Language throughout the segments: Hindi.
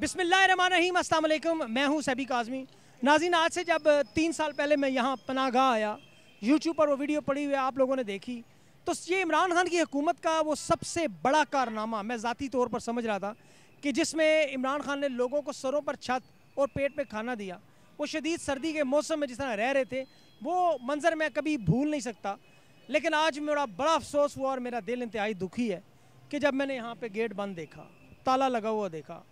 बिसमीम अल्लाम मैं हूँ सभी काजमी नाजीन आज से जब तीन साल पहले मैं यहाँ पनागा आया यूट्यूब पर वो वीडियो पड़ी हुई आप लोगों ने देखी तो ये इमरान खान की हुकूमत का वो सबसे बड़ा कारनामा मैं ज़ाती तौर पर समझ रहा था कि जिसमें इमरान खान ने लोगों को सरों पर छत और पेट पे खाना दिया वो शदीद सर्दी के मौसम में जिस तरह रह रहे थे वो मंज़र मैं कभी भूल नहीं सकता लेकिन आज मेरा बड़ा अफसोस हुआ और मेरा दिल इंतहाई दुखी है कि जब मैंने यहाँ पर गेट बंद देखा ताला लगा हुआ देखा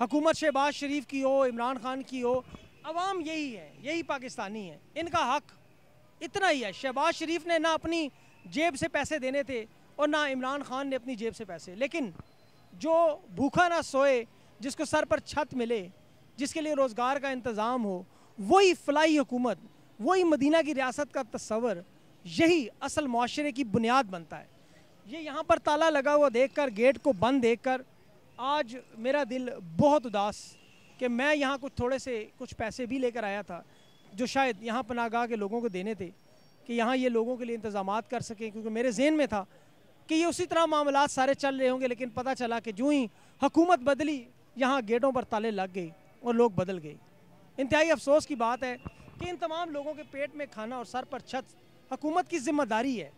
हुकूमत शहबाज शरीफ की हो इमरान खान की हो अवाम यही है यही पाकिस्तानी है इनका हक इतना ही है शहबाज शरीफ ने ना अपनी जेब से पैसे देने थे और ना इमरान खान ने अपनी जेब से पैसे लेकिन जो भूखा ना सोए जिसको सर पर छत मिले जिसके लिए रोज़गार का इंतज़ाम हो वही फलाई हुकूमत वही मदीना की रियासत का तस्वर यही असल माशरे की बुनियाद बनता है ये यहाँ पर ताला लगा हुआ देख कर गेट को बंद देख कर आज मेरा दिल बहुत उदास कि मैं यहाँ कुछ थोड़े से कुछ पैसे भी लेकर आया था जो शायद यहाँ पनागाह के लोगों को देने थे कि यहाँ ये लोगों के लिए इंतजाम कर सकें क्योंकि मेरे जहन में था कि ये उसी तरह मामला सारे चल रहे होंगे लेकिन पता चला कि जो ही हकूमत बदली यहाँ गेटों पर ताले लग गए और लोग बदल गए इंतहाई अफसोस की बात है कि इन तमाम लोगों के पेट में खाना और सर पर छत हकूमत की जिम्मेदारी है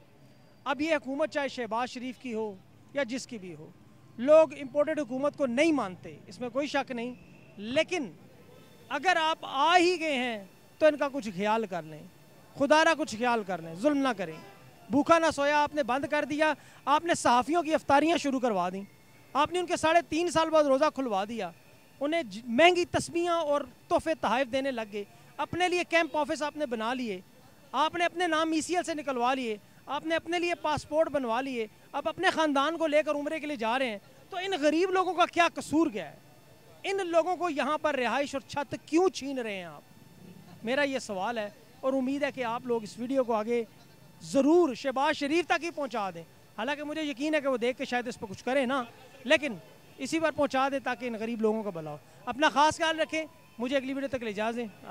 अब ये हकूमत चाहे शहबाज शरीफ की हो या जिसकी भी हो लोग इम्पोर्टेड हुकूमत को नहीं मानते इसमें कोई शक नहीं लेकिन अगर आप आ ही गए हैं तो इनका कुछ ख्याल कर लें खुदा ना कुछ ख्याल कर लें जुल्म ना करें भूखा ना सोया आपने बंद कर दिया आपने सहाफ़ियों की अफ्तारियाँ शुरू करवा दी आपने उनके साढ़े तीन साल बाद रोज़ा खुलवा दिया उन्हें महंगी तस्वियाँ और तोहफे तहफ़ देने लग गए अपने लिए कैंप ऑफिस आपने बना लिए आपने अपने नाम ई e से निकलवा लिए आपने अपने लिए पासपोर्ट बनवा लिए अब अपने ख़ानदान को लेकर उम्र के लिए जा रहे हैं तो इन गरीब लोगों का क्या कसूर गया है इन लोगों को यहाँ पर रिहाइश और छत क्यों छीन रहे हैं आप मेरा ये सवाल है और उम्मीद है कि आप लोग इस वीडियो को आगे ज़रूर शहबाज शरीफ तक ही पहुँचा दें हालांकि मुझे यकीन है कि वो देख के शायद इस पर कुछ करें ना लेकिन इसी पर पहुँचा दें ताकि इन गरीब लोगों का भला हो अपना ख़ास ख्याल रखें मुझे अगली वीडियो तक ले जा दें